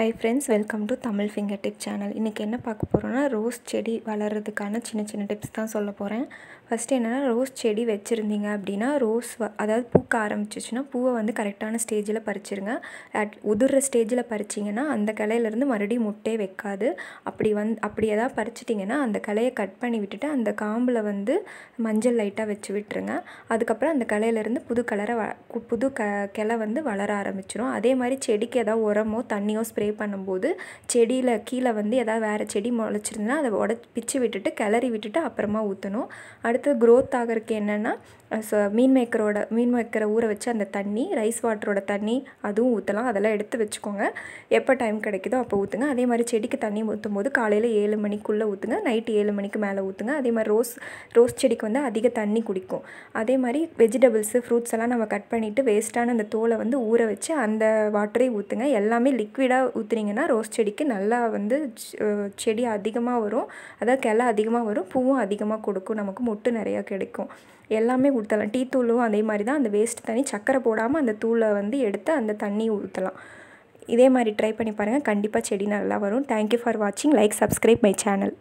hi friends welcome to Tamil finger tip channel இன்றைக்கி என்ன பார்க்க போகிறோம்னா ரோஸ் செடி வளர்கிறதுக்கான சின்ன சின்ன டிப்ஸ் தான் சொல்ல போகிறேன் ஃபஸ்ட்டு என்னென்னா ரோஸ் செடி வச்சுருந்தீங்க அப்படின்னா ரோஸ் அதாவது பூக்க ஆரம்பிச்சிச்சுன்னா பூவை வந்து கரெக்டான ஸ்டேஜில் பறிச்சிருங்க அட் உதிர்ற ஸ்டேஜில் பறிச்சிங்கன்னா அந்த கிளையிலேருந்து மறுபடியும் முட்டையே வைக்காது அப்படி வந் அப்படி எதாவது பறிச்சிட்டிங்கன்னா அந்த கிளையை கட் பண்ணி விட்டுட்டு அந்த காம்பில் வந்து மஞ்சள் லைட்டாக வச்சு விட்டுருங்க அதுக்கப்புறம் அந்த கிளையிலேருந்து புது கலரை புது க கிளை வந்து வளர ஆரம்பிச்சிடும் அதே மாதிரி செடிக்கு எதாவது உரமோ தண்ணியோ ஸ்ப்ரே ஸ்ப்ரே பண்ணும்போது செடியில் கீழே வந்து எதாவது வேறு செடி முளைச்சிருந்ததுன்னா அதை உட பிச்சு விட்டுட்டு கிளறி விட்டுட்டு அப்புறமா ஊற்றணும் அடுத்து க்ரோத் ஆகிறதுக்கு என்னென்னா ஸோ மீன் மேக்கரோட மீன் மேக்கரை ஊற வச்சு அந்த தண்ணி ரைஸ் வாட்டரோட தண்ணி அதுவும் ஊற்றலாம் அதெல்லாம் எடுத்து வச்சுக்கோங்க எப்போ டைம் கிடைக்குதோ அப்போ ஊற்றுங்க அதே மாதிரி செடிக்கு தண்ணி ஊற்றும் போது காலையில் ஏழு மணிக்குள்ளே ஊற்றுங்க நைட்டு ஏழு மணிக்கு மேலே ஊற்றுங்க அதே மாதிரி ரோஸ் ரோஸ் செடிக்கு வந்து அதிக தண்ணி குடிக்கும் அதே மாதிரி வெஜிடபிள்ஸு ஃப்ரூட்ஸ் எல்லாம் நம்ம கட் பண்ணிவிட்டு வேஸ்ட்டான அந்த தோலை வந்து ஊற வச்சு அந்த வாட்டரே ஊற்றுங்க எல்லாமே லிக்விடாக ஊற்றுனீங்கன்னா ரோஸ் செடிக்கு நல்லா வந்து செடி அதிகமாக வரும் அதாவது கிளை அதிகமாக வரும் பூவும் அதிகமாக கொடுக்கும் நமக்கு மொட்டு நிறையா கிடைக்கும் எல்லாமே ஊற்றலாம் டீ தூளும் அதே மாதிரி தான் அந்த வேஸ்ட் தண்ணி சக்கரை போடாமல் அந்த தூளை வந்து எடுத்து அந்த தண்ணி ஊற்றலாம் இதே மாதிரி ட்ரை பண்ணி பாருங்கள் கண்டிப்பாக செடி நல்லா வரும் தேங்க்யூ ஃபார் வாட்சிங் லைக் சப்ஸ்கிரைப் மை சேனல்